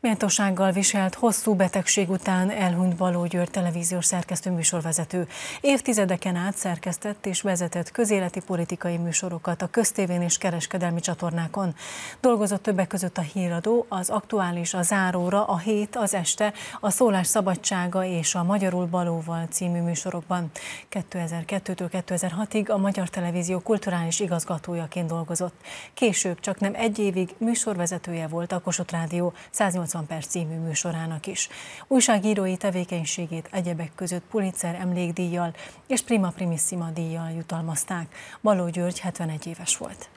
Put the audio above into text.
Méltósággal viselt hosszú betegség után elhunyt Baló György televíziós szerkesztő műsorvezető. Évtizedeken át szerkesztett és vezetett közéleti politikai műsorokat a köztévén és kereskedelmi csatornákon. Dolgozott többek között a híradó, az aktuális, a záróra, a hét, az este, a szólás szabadsága és a Magyarul Balóval című műsorokban. 2002-től 2006-ig a Magyar Televízió kulturális igazgatójaként dolgozott. Később csak nem egy évig műsorvezetője volt a Kossuth Rádió 180 80 perc című műsorának is. Újságírói tevékenységét egyebek között Pulitzer emlékdíjjal és Prima Primissima díjjal jutalmazták. Baló György 71 éves volt.